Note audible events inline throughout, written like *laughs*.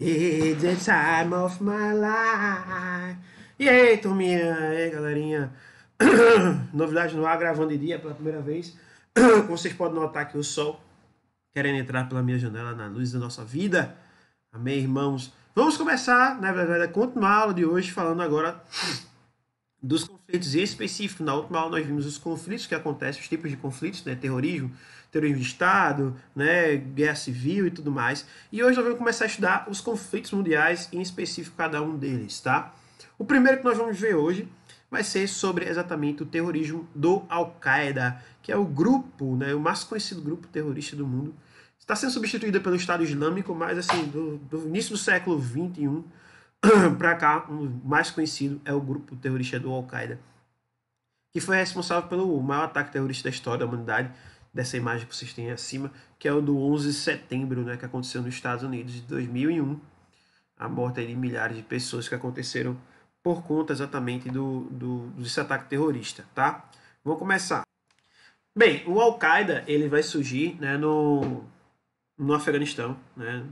It's the time of my life. E aí, turminha? E aí, galerinha? *coughs* Novidade no ar, gravando de dia pela primeira vez. *coughs* Como vocês podem notar que o sol querendo entrar pela minha janela na luz da nossa vida. Amém, irmãos? Vamos começar, na verdade, a continuar a aula de hoje falando agora *coughs* dos conflitos específicos. Na última aula nós vimos os conflitos que acontecem, os tipos de conflitos, né? Terrorismo, terrorismo de Estado, né? guerra civil e tudo mais. E hoje nós vamos começar a estudar os conflitos mundiais, em específico cada um deles, tá? O primeiro que nós vamos ver hoje vai ser sobre exatamente o terrorismo do Al-Qaeda, que é o grupo, né? O mais conhecido grupo terrorista do mundo. Está sendo substituído pelo Estado Islâmico, mas assim, do, do início do século XXI *clears throat* para cá, o um mais conhecido é o grupo terrorista do Al-Qaeda, que foi responsável pelo maior ataque terrorista da história da humanidade, dessa imagem que vocês têm acima, que é o do 11 de setembro, né, que aconteceu nos Estados Unidos de 2001. A morte de milhares de pessoas que aconteceram por conta exatamente do, do desse ataque terrorista, tá? Vamos começar. Bem, o Al-Qaeda ele vai surgir né, no, no Afeganistão, né?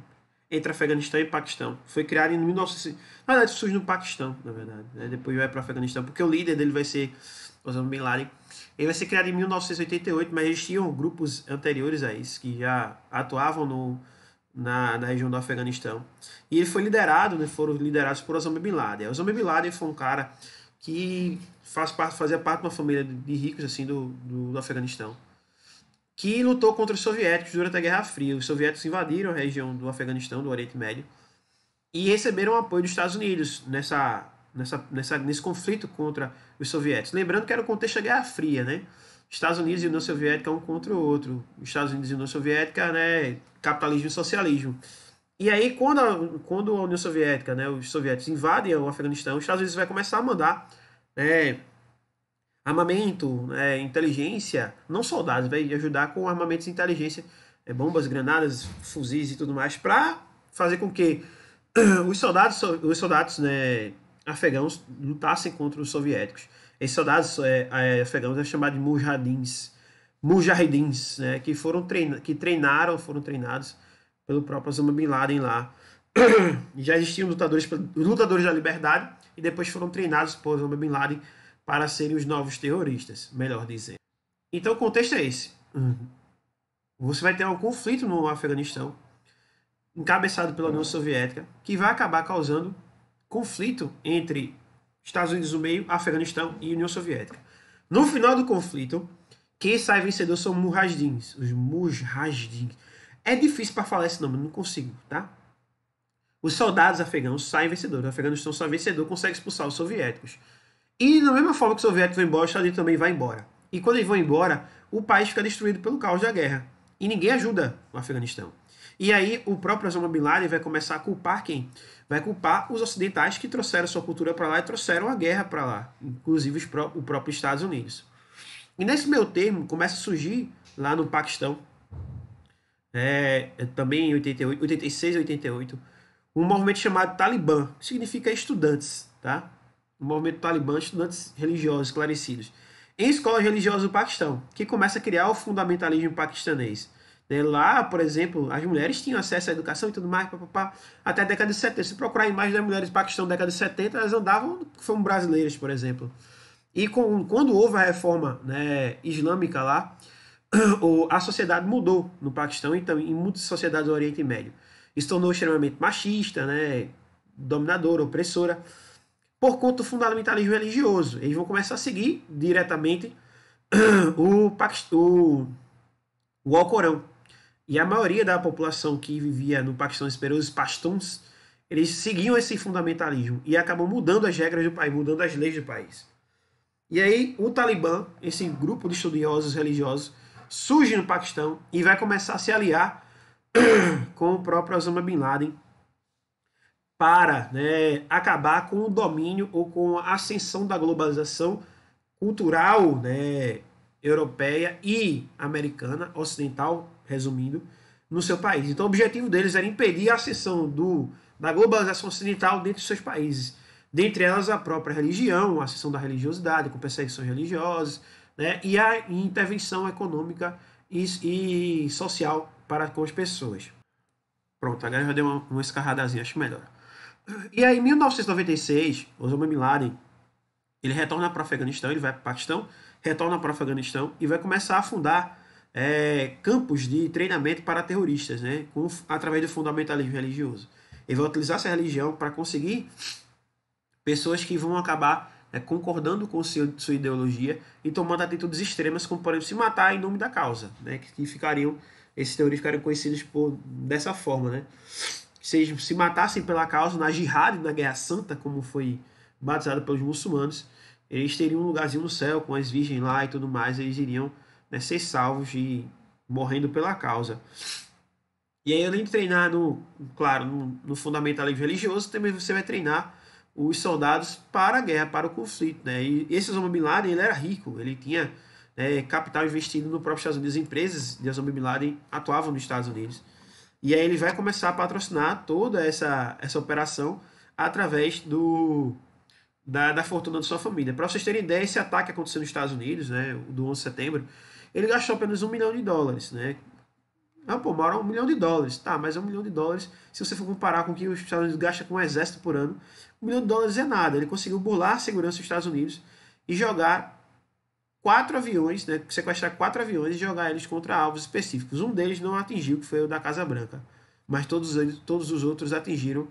entre Afeganistão e Paquistão. Foi criado em 1960. Na verdade, surge no Paquistão, na verdade. Né? Depois vai para o Afeganistão, porque o líder dele vai ser Osama Bin Laden. Ele vai ser criado em 1988, mas existiam grupos anteriores a isso que já atuavam no, na, na região do Afeganistão. E ele foi liderado, né? foram liderados por Osama Bin Laden. Osama Bin Laden foi um cara que faz parte, fazia parte de uma família de ricos assim do, do, do Afeganistão que lutou contra os soviéticos durante a Guerra Fria. Os soviéticos invadiram a região do Afeganistão, do Oriente Médio, e receberam apoio dos Estados Unidos nessa, nessa, nessa, nesse conflito contra os soviéticos. Lembrando que era o contexto da Guerra Fria, né? Estados Unidos e União Soviética um contra o outro. Estados Unidos e União Soviética, né? Capitalismo e socialismo. E aí, quando a, quando a União Soviética, né, os soviéticos invadem o Afeganistão, os Estados Unidos vai começar a mandar né, armamento, é, inteligência, não soldados, vai ajudar com armamentos de inteligência, é, bombas, granadas, fuzis e tudo mais, para fazer com que *clears throat* os soldados, os soldados né, afegãos lutassem contra os soviéticos. Esses soldados é, é afegãos é chamados de mujahidins, mujahidins né, que, foram treina, que treinaram, foram treinados pelo próprio Osama Bin Laden lá. *clears throat* Já existiam lutadores, lutadores da liberdade e depois foram treinados por Osama Bin Laden para serem os novos terroristas, melhor dizendo. Então o contexto é esse. Uhum. Você vai ter um conflito no Afeganistão, encabeçado pela União Soviética, que vai acabar causando conflito entre Estados Unidos no meio, Afeganistão e União Soviética. No final do conflito, quem sai vencedor são Mujahidins, os Mujahidins. É difícil para falar esse nome, não consigo, tá? Os soldados afegãos saem vencedores. O Afeganistão sai vencedor, consegue expulsar os soviéticos. E da mesma forma que os soviéticos vão embora, os Estados Unidos também vai embora. E quando eles vão embora, o país fica destruído pelo caos da guerra. E ninguém ajuda o Afeganistão. E aí o próprio Osama Bin Laden vai começar a culpar quem? Vai culpar os ocidentais que trouxeram sua cultura para lá e trouxeram a guerra para lá, inclusive pró o próprio Estados Unidos. E nesse meio termo começa a surgir lá no Paquistão, é, é também em 88, 86 88, um movimento chamado Talibã, que significa estudantes, tá? o movimento talibã, estudantes religiosos esclarecidos, em escolas religiosas do Paquistão, que começa a criar o fundamentalismo paquistanês. Né, lá, por exemplo, as mulheres tinham acesso à educação e tudo mais, até a década de 70. Se procurar imagens das mulheres do Paquistão da década de 70, elas andavam como brasileiras, por exemplo. E com, quando houve a reforma né, islâmica lá, *clears throat* a sociedade mudou no Paquistão e então, em muitas sociedades do Oriente Médio. Isso tornou extremamente machista, né, dominadora, opressora por conta do fundamentalismo religioso. Eles vão começar a seguir diretamente *clears throat* o, o, o Alcorão. E a maioria da população que vivia no Paquistão esperou os pastuns, eles seguiam esse fundamentalismo e acabam mudando as regras do país, mudando as leis do país. E aí o Talibã, esse grupo de estudiosos religiosos, surge no Paquistão e vai começar a se aliar *clears throat* com o próprio Osama Bin Laden para né, acabar com o domínio ou com a ascensão da globalização cultural né, europeia e americana, ocidental, resumindo, no seu país. Então, o objetivo deles era impedir a ascensão do, da globalização ocidental dentro dos seus países, dentre elas a própria religião, a ascensão da religiosidade, com perseguições religiosas, né, e a intervenção econômica e, e social para com as pessoas. Pronto, agora já deu uma, uma escarradazinha, acho melhor. E aí, em 1996, Osama Bin Laden ele retorna para o Afeganistão, ele vai para o Paquistão, retorna para o Afeganistão e vai começar a fundar é, campos de treinamento para terroristas, né, com, através do fundamentalismo religioso. Ele vai utilizar essa religião para conseguir pessoas que vão acabar é, concordando com seu, sua ideologia e tomando atitudes extremas, como por exemplo se matar em nome da causa, né, que, que ficariam esses terroristas ficariam conhecidos por dessa forma, né se, se matassem pela causa na jihad, na guerra santa, como foi batizado pelos muçulmanos, eles teriam um lugarzinho no céu com as virgens lá e tudo mais, eles iriam né, ser salvos e morrendo pela causa. E aí, além de treinar, no, claro, no, no fundamentalismo religioso, também você vai treinar os soldados para a guerra, para o conflito. Né? E esse Osama Bin Laden ele era rico, ele tinha né, capital investido no próprio Estados Unidos, empresas de Osama Bin Laden atuavam nos Estados Unidos. E aí ele vai começar a patrocinar toda essa, essa operação através do da, da fortuna de sua família. Para vocês terem ideia, esse ataque aconteceu nos Estados Unidos, né, do 11 de setembro, ele gastou apenas um milhão de dólares, né? Ah, pô, mora um milhão de dólares. Tá, mas é um milhão de dólares, se você for comparar com o que os Estados Unidos gastam com um exército por ano, um milhão de dólares é nada. Ele conseguiu burlar a segurança dos Estados Unidos e jogar quatro aviões, né, sequestrar quatro aviões e jogar eles contra alvos específicos. Um deles não atingiu, que foi o da Casa Branca, mas todos, eles, todos os outros atingiram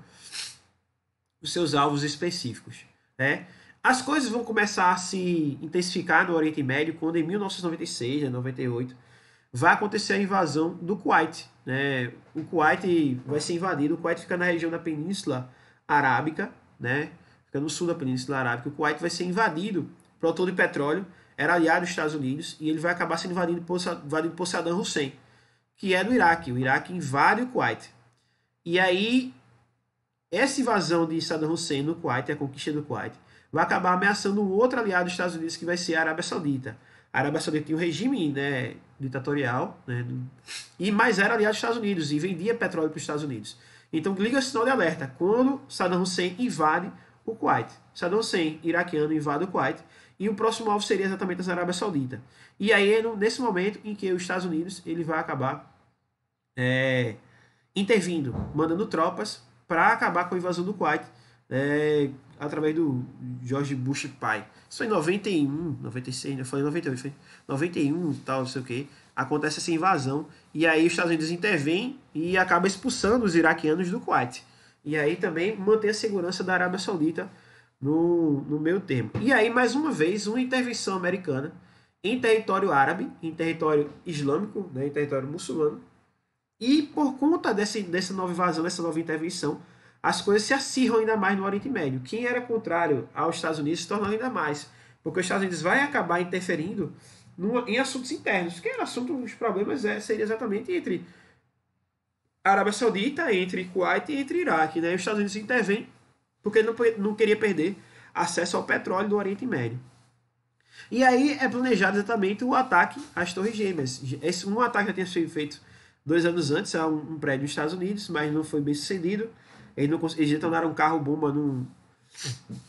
os seus alvos específicos. Né? As coisas vão começar a se intensificar no Oriente Médio quando, em 1996, né, 98, vai acontecer a invasão do Kuwait. Né? O Kuwait vai ser invadido, o Kuwait fica na região da Península Arábica, né? fica no sul da Península Arábica. O Kuwait vai ser invadido, produtor de petróleo, era aliado dos Estados Unidos e ele vai acabar sendo invadido por, invadido por Saddam Hussein, que é do Iraque. O Iraque invade o Kuwait. E aí, essa invasão de Saddam Hussein no Kuwait, a conquista do Kuwait, vai acabar ameaçando um outro aliado dos Estados Unidos, que vai ser a Arábia Saudita. A Arábia Saudita tinha um regime né, ditatorial, né, e mais era aliado dos Estados Unidos, e vendia petróleo para os Estados Unidos. Então, liga o sinal de alerta. Quando Saddam Hussein invade o Kuwait. Saddam Hussein, iraquiano, invade o Kuwait e o próximo alvo seria exatamente a Arábia Saudita. E aí é nesse momento em que os Estados Unidos ele vai acabar é, intervindo, mandando tropas para acabar com a invasão do Kuwait é, através do George Bush pai. Isso foi em 91, 96, eu falei 98, foi 91 tal, não sei o que. Acontece essa invasão e aí os Estados Unidos intervêm e acaba expulsando os iraquianos do Kuwait. E aí também mantém a segurança da Arábia Saudita no, no meio termo. E aí, mais uma vez, uma intervenção americana em território árabe, em território islâmico, né, em território muçulmano. E por conta desse, dessa nova invasão, dessa nova intervenção, as coisas se acirram ainda mais no Oriente Médio. Quem era contrário aos Estados Unidos se tornou ainda mais, porque os Estados Unidos vai acabar interferindo em assuntos internos, que era assunto dos problemas é, seria exatamente entre Arábia Saudita, entre Kuwait e entre Iraque. Né? Os Estados Unidos intervêm porque ele não, não queria perder acesso ao petróleo do Oriente Médio. E aí é planejado exatamente o ataque às Torres Gêmeas. Esse, um ataque já tinha sido feito dois anos antes a um, um prédio nos Estados Unidos, mas não foi bem sucedido. Eles, não, eles detonaram um carro-bomba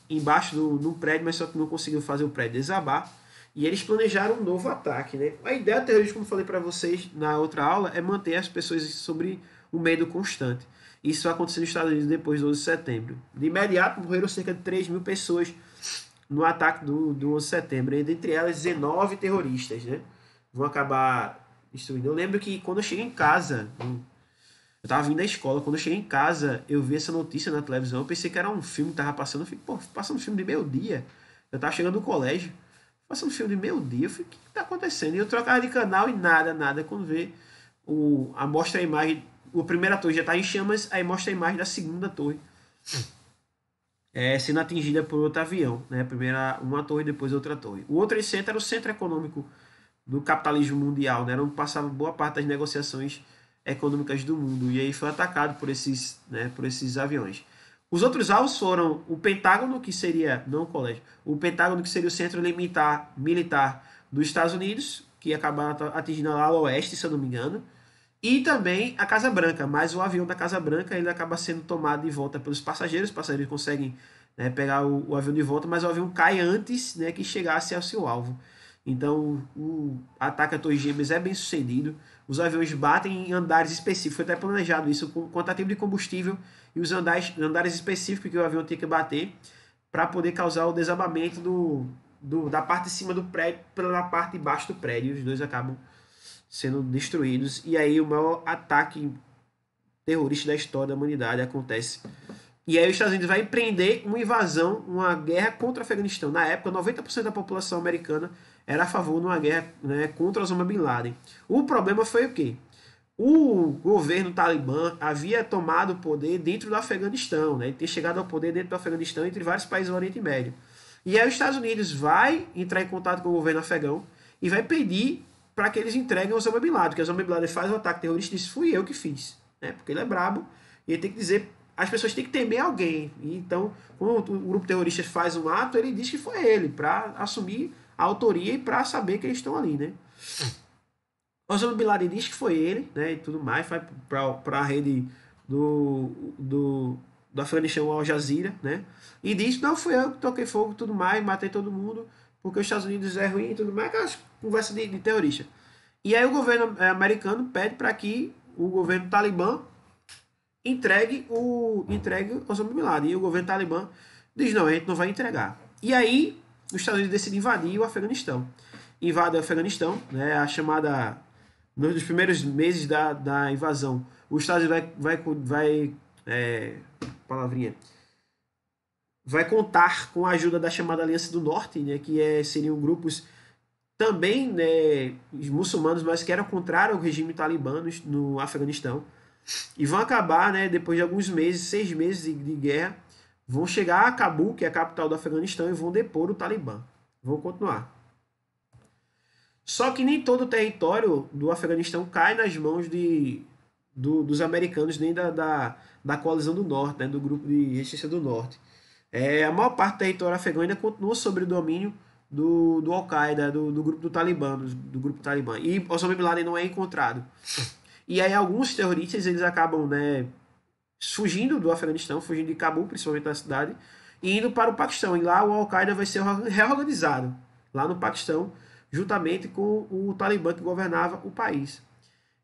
embaixo do, num prédio, mas só que não conseguiu fazer o prédio desabar. E eles planejaram um novo ataque. Né? A ideia do terrorismo, como falei para vocês na outra aula, é manter as pessoas sobre o medo constante. Isso aconteceu nos Estados Unidos depois do 11 de setembro. De imediato morreram cerca de 3 mil pessoas no ataque do, do 11 de setembro, entre elas 19 terroristas, né? Vão acabar destruindo. Eu lembro que quando eu cheguei em casa, eu tava vindo da escola, quando eu cheguei em casa, eu vi essa notícia na televisão, eu pensei que era um filme que tava passando, eu fiquei, pô, passando filme de meio-dia. Eu tava chegando no colégio, passando filme de meio-dia, eu falei, o que, que tá acontecendo? E eu trocava de canal e nada, nada, quando vê o, a mostra a imagem a primeira torre já está em chamas, aí mostra a imagem da segunda torre é, sendo atingida por outro avião. Né? Primeira uma torre, depois outra torre. O outro centro era o centro econômico do capitalismo mundial, né? era onde passava boa parte das negociações econômicas do mundo, e aí foi atacado por esses, né, por esses aviões. Os outros alvos foram o Pentágono, que seria, não o colégio, o Pentágono, que seria o centro limitar, militar dos Estados Unidos, que acabava atingindo lá o oeste, se eu não me engano, e também a Casa Branca, mas o avião da Casa Branca ele acaba sendo tomado de volta pelos passageiros, os passageiros conseguem né, pegar o, o, avião de volta, mas o avião cai antes né, que chegasse ao seu alvo. Então o ataque a Torre Gêmeas é bem sucedido. Os aviões batem em andares específicos, foi até planejado isso com quantitativo de combustível e os andares, andares específicos que o avião tem que bater para poder causar o desabamento do, do, da parte de cima do prédio pela parte de baixo do prédio. Os dois acabam sendo destruídos. E aí o maior ataque terrorista da história da humanidade acontece. E aí os Estados Unidos vai empreender uma invasão, uma guerra contra o Afeganistão. Na época, 90% da população americana era a favor de uma guerra né, contra Osama Bin Laden. O problema foi o quê? O governo talibã havia tomado o poder dentro do Afeganistão, né? ele tinha chegado ao poder dentro do Afeganistão entre vários países do Oriente Médio. E aí os Estados Unidos vai entrar em contato com o governo afegão e vai pedir para que eles entreguem o Osama Bin Laden, porque o Osama Bin Laden faz o ataque terrorista e diz, fui eu que fiz, né? porque ele é brabo, e ele tem que dizer, as pessoas têm que temer alguém, e então, quando o grupo terrorista faz um ato, ele diz que foi ele, para assumir a autoria e para saber que eles estão ali, né? Osama Bin Laden diz que foi ele, né, e tudo mais, vai para a rede do, do, do Afeganistão Al Jazeera, né, e diz, não, fui eu que toquei fogo tudo mais, matei todo mundo, porque os Estados Unidos é ruim e tudo mais, conversa de, de terrorista. E aí o governo é, americano pede para que o governo talibã entregue o entregue Osama Bin Laden. E o governo talibã diz, não, a gente não vai entregar. E aí os Estados Unidos decidem invadir o Afeganistão. Invade o Afeganistão, né, a chamada... Nos primeiros meses da, da invasão, os Estados Unidos vai, vai, vai é, palavrinha vai contar com a ajuda da chamada Aliança do Norte, né, que é, seriam grupos também né, muçulmanos, mas que eram contrários ao regime talibã no, no Afeganistão. E vão acabar, né, depois de alguns meses, seis meses de, de, guerra, vão chegar a Cabul, que é a capital do Afeganistão, e vão depor o Talibã. Vão continuar. Só que nem todo o território do Afeganistão cai nas mãos de, do, dos americanos, nem da, da, da coalizão do norte, né, do grupo de resistência do norte. É, a maior parte do território afegão ainda continua sob o domínio do, do Al-Qaeda, do, do, grupo do Talibã, do, do grupo Talibã. E Osama Bin Laden não é encontrado. E aí alguns terroristas, eles acabam, né, fugindo do Afeganistão, fugindo de Cabul, principalmente da cidade, e indo para o Paquistão. E lá o Al-Qaeda vai ser reorganizado, lá no Paquistão, juntamente com o Talibã que governava o país.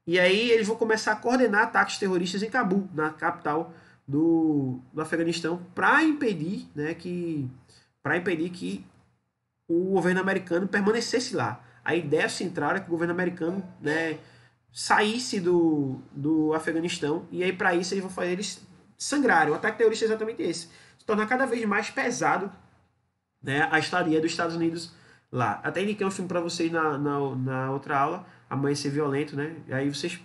E aí eles vão começar a coordenar ataques terroristas em Cabul, na capital do, do Afeganistão, para impedir, né, que para impedir que o governo americano permanecesse lá. A ideia central era que o governo americano né, saísse do, do Afeganistão e aí para isso eles vão fazer eles sangrarem. O ataque terrorista é exatamente esse. Se torna cada vez mais pesado né, a estadia dos Estados Unidos lá. Até indiquei um filme para vocês na, na, na outra aula, Amanhecer Violento, né? E aí vocês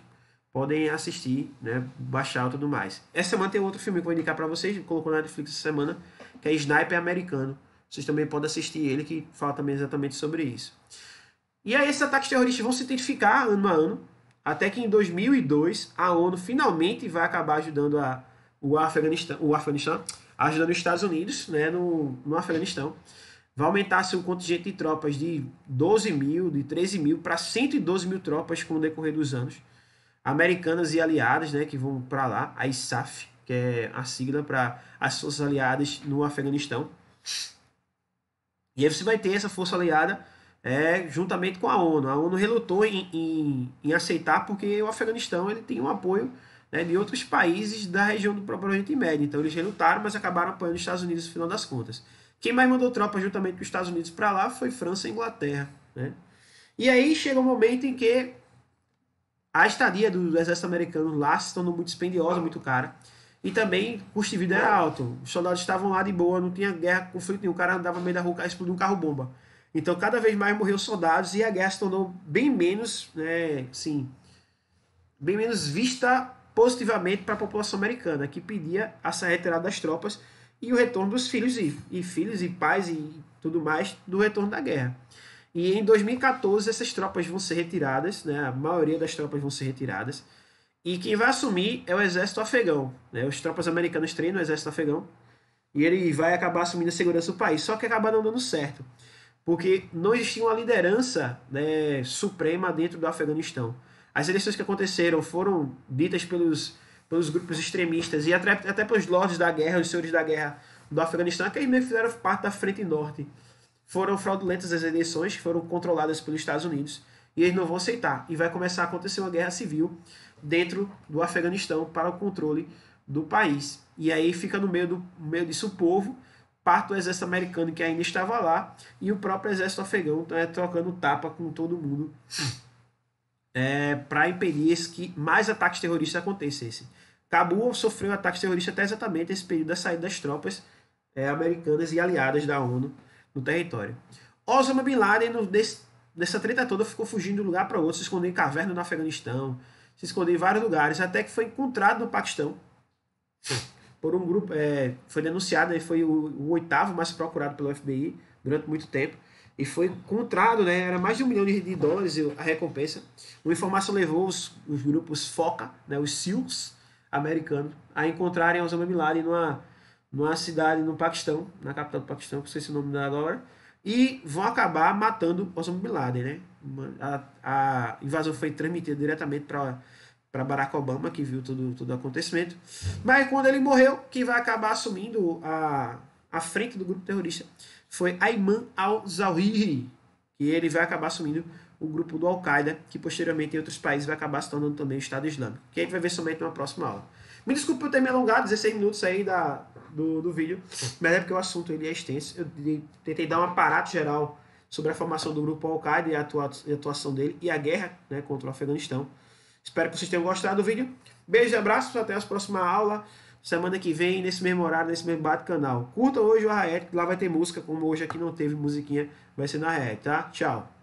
podem assistir, né, baixar e tudo mais. Essa semana tem outro filme que eu vou indicar para vocês, colocou na Netflix essa semana, que é Sniper Americano. Vocês também podem assistir ele, que fala também exatamente sobre isso. E aí esses ataques terroristas vão se intensificar ano a ano, até que em 2002 a ONU finalmente vai acabar ajudando a, o, Afeganistão, o Afeganistão, ajudando os Estados Unidos né, no, no Afeganistão. Vai aumentar seu contingente de tropas de 12 mil, de 13 mil para 112 mil tropas com o decorrer dos anos. Americanas e aliadas né, que vão para lá, a ISAF, que é a sigla para as forças aliadas no Afeganistão. E aí você vai ter essa força aliada é, juntamente com a ONU. A ONU relutou em, em, em aceitar porque o Afeganistão ele tem um apoio né, de outros países da região do próprio Oriente Médio. Então eles relutaram, mas acabaram apoiando os Estados Unidos no final das contas. Quem mais mandou tropas juntamente com os Estados Unidos para lá foi França e Inglaterra. Né? E aí chega um momento em que a estadia do exército americano lá se tornou muito dispendiosa, muito cara. E também custo de vida era alto. Os soldados estavam lá de boa, não tinha guerra, conflito nenhum. O cara andava no meio da rua, explodiu um carro-bomba. Então, cada vez mais morreram soldados e a guerra se tornou bem menos, né, sim bem menos vista positivamente para a população americana, que pedia essa retirada das tropas e o retorno dos filhos e, e filhos e pais e tudo mais do retorno da guerra. E em 2014 essas tropas vão ser retiradas, né? A maioria das tropas vão ser retiradas. E quem vai assumir é o exército afegão. Né? Os tropas americanas treinam o exército afegão. E ele vai acabar assumindo a segurança do país. Só que acaba não dando certo. Porque não existia uma liderança né, suprema dentro do Afeganistão. As eleições que aconteceram foram ditas pelos, pelos grupos extremistas e até, até pelos lords da guerra, os senhores da guerra do Afeganistão, que eles fizeram parte da Frente Norte. Foram fraudulentas as eleições, que foram controladas pelos Estados Unidos. E eles não vão aceitar. E vai começar a acontecer uma guerra civil dentro do Afeganistão para o controle do país. E aí fica no meio, do, no meio disso o povo, parte do exército americano que ainda estava lá e o próprio exército afegão né, trocando tapa com todo mundo é, para impedir que mais ataques terroristas acontecessem. Cabul sofreu ataques terroristas até exatamente esse período da saída das tropas é, americanas e aliadas da ONU no território. Osama Bin Laden, no, desse, nessa treta toda, ficou fugindo de um lugar para outro, se escondendo em caverna no Afeganistão, se escondeu em vários lugares, até que foi encontrado no Paquistão *laughs* por um grupo. É, foi denunciado, e foi o, o, oitavo mais procurado pelo FBI durante muito tempo. E foi encontrado, né, era mais de um milhão de, de dólares a recompensa. Uma informação levou os, os grupos FOCA, né, os SEALs americanos, a encontrarem Osama Bin Laden numa, numa cidade no Paquistão, na capital do Paquistão, que sei se o nome da agora e vão acabar matando Osama Bin Laden, né? A, a invasão foi transmitida diretamente para para Barack Obama, que viu todo, todo o acontecimento. Mas quando ele morreu, quem vai acabar assumindo a, a frente do grupo terrorista foi Ayman al-Zawahiri, que ele vai acabar assumindo o grupo do Al-Qaeda, que posteriormente em outros países vai acabar se tornando também o Estado Islâmico, que a gente vai ver somente na próxima aula. Me desculpe eu ter me alongado 16 minutos aí da, do, do vídeo, *laughs* mas é porque o assunto ele é extenso. Eu tentei dar um aparato geral sobre a formação do grupo Al-Qaeda e a atuação dele e a guerra né, contra o Afeganistão. Espero que vocês tenham gostado do vídeo. Beijo e abraços, até a próxima aula. Semana que vem, nesse mesmo horário, nesse mesmo bate canal. Curtam hoje o Arraet, lá vai ter música, como hoje aqui não teve musiquinha, vai ser na Arraet, tá? Tchau.